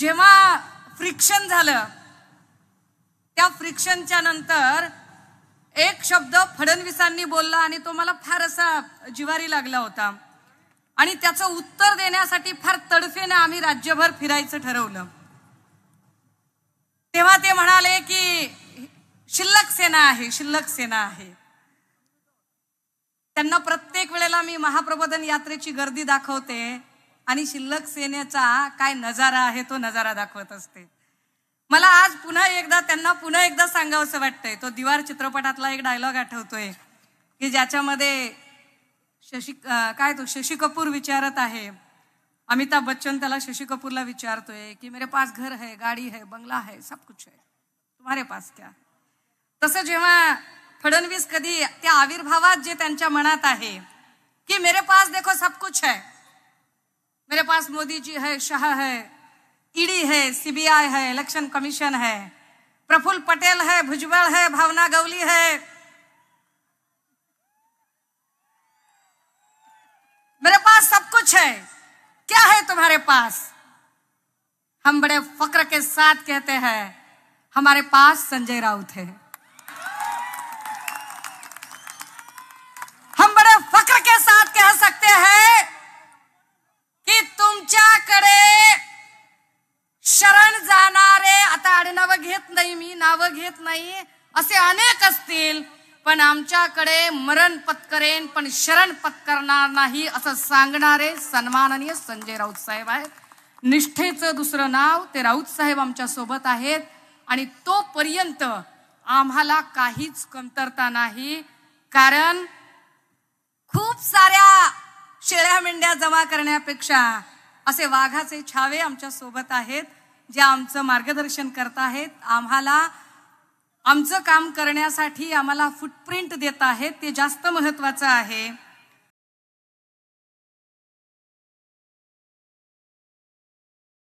जेव्हा फ्रिक्शन झालं त्या फ्रिक्शनच्या नंतर एक शब्द फडणवीसांनी बोलला आणि तो मला फार असा जिवारी लागला होता आणि त्याचं उत्तर देण्यासाठी फार तडफेनं आम्ही राज्यभर फिरायचं ठरवलं तेव्हा ते म्हणाले की शिल्लक सेना आहे शिल्लक सेना आहे त्यांना प्रत्येक वेळेला मी महाप्रबोधन यात्रेची गर्दी दाखवते आणि शिल्लक सेनेचा काय नजारा आहे तो नजारा दाखवत असते मला आज पुन्हा एकदा त्यांना पुन्हा एकदा असं वाटतंय तो दिवार चित्रपटातला एक डायलॉग आठवतोय की ज्याच्यामध्ये शशी काय तो शशी कपूर विचारत आहे अमिताभ बच्चन त्याला शशी कपूरला विचारतोय की मेरे पास घर है गाडी है बंगला है सब कुछ है तुम्हारे पास क्या तसं जेव्हा फडणवीस कधी त्या आविर्भावात जे त्यांच्या मनात आहे की मेरे पास देखो सब कुछ है मेरे पास मोदी जी है शाह है ईडी है सीबीआई है इलेक्शन कमीशन है प्रफुल्ल पटेल है भुजबल है भावना गवली है मेरे पास सब कुछ है क्या है तुम्हारे पास हम बड़े फक्र के साथ कहते हैं हमारे पास संजय राउत है नावं घेत नाही असे अनेक असतील पण आमच्याकडे मरण पत्करेन पण शरण पत्करणार नाही असं सांगणारे सन्माननीय संजय राऊत साहेब आहेत निष्ठेचं दुसरं नाव ते राऊत साहेब आमच्या सोबत आहेत आणि तोपर्यंत आम्हाला काहीच कमतरता नाही कारण खूप साऱ्या शेळ्या मेंढ्या जमा करण्यापेक्षा असे वाघाचे छावे आमच्या सोबत आहेत जे आमचं मार्गदर्शन करत आहेत आम्हाला आमचं काम करण्यासाठी आम्हाला फुटप्रिंट देत आहेत ते जास्त महत्त्वाचं आहे